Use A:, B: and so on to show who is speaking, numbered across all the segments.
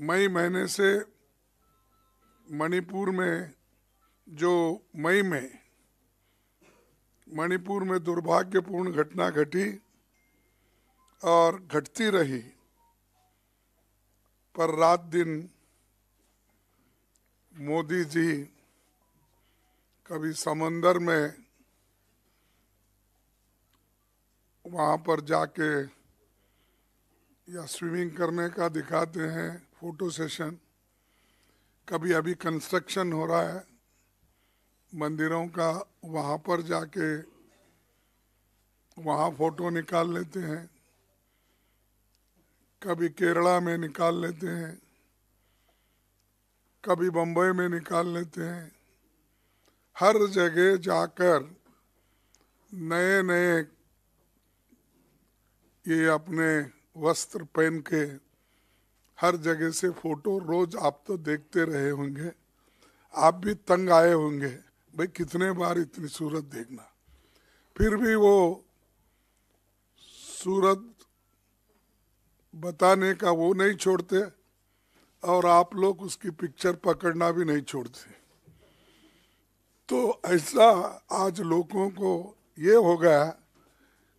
A: मई महीने से मणिपुर में जो मई में मणिपुर में दुर्भाग्यपूर्ण घटना घटी और घटती रही पर रात दिन मोदी जी कभी समंदर में वहाँ पर जाके या स्विमिंग करने का दिखाते हैं फोटो सेशन कभी अभी कंस्ट्रक्शन हो रहा है मंदिरों का वहाँ पर जाके वहाँ फोटो निकाल लेते हैं कभी केरला में निकाल लेते हैं कभी बम्बई में निकाल लेते हैं हर जगह जाकर नए नए ये अपने वस्त्र पहन के हर जगह से फोटो रोज आप तो देखते रहे होंगे आप भी तंग आए होंगे भाई कितने बार इतनी सूरत देखना फिर भी वो सूरत बताने का वो नहीं छोड़ते और आप लोग उसकी पिक्चर पकड़ना भी नहीं छोड़ते तो ऐसा आज लोगों को ये हो गया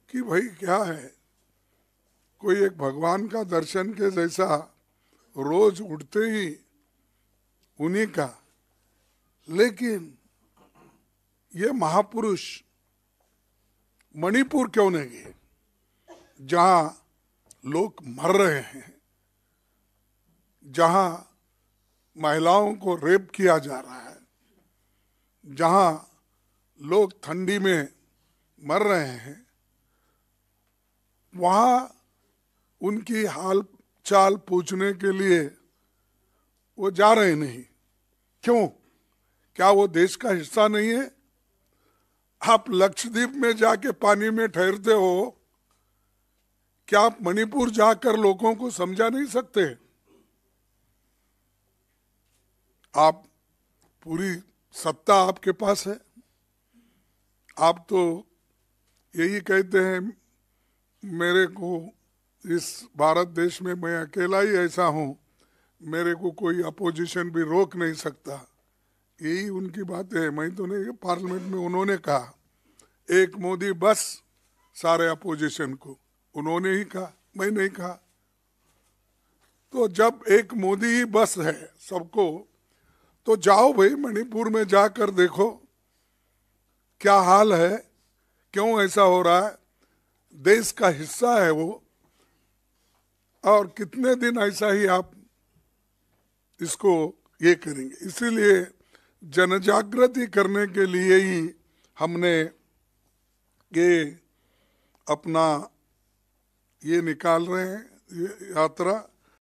A: कि भाई क्या है कोई एक भगवान का दर्शन के जैसा रोज उठते ही उन्हीं का लेकिन ये महापुरुष मणिपुर क्यों नहीं गए जहां लोग मर रहे हैं जहां महिलाओं को रेप किया जा रहा है जहां लोग ठंडी में मर रहे हैं वहां उनकी हाल चाल पूछने के लिए वो जा रहे नहीं क्यों क्या वो देश का हिस्सा नहीं है आप लक्षद्वीप में जाके पानी में ठहरते हो क्या आप मणिपुर जाकर लोगों को समझा नहीं सकते आप पूरी सत्ता आपके पास है आप तो यही कहते हैं मेरे को इस भारत देश में मैं अकेला ही ऐसा हूँ मेरे को कोई अपोजिशन भी रोक नहीं सकता यही उनकी बात है मैं तो नहीं पार्लियामेंट में उन्होंने कहा एक मोदी बस सारे अपोजिशन को उन्होंने ही कहा मैं नहीं कहा तो जब एक मोदी ही बस है सबको तो जाओ भाई मणिपुर में जाकर देखो क्या हाल है क्यों ऐसा हो रहा है देश का हिस्सा है वो और कितने दिन ऐसा ही आप इसको ये करेंगे इसीलिए जनजागृति करने के लिए ही हमने ये अपना ये निकाल रहे हैं यात्रा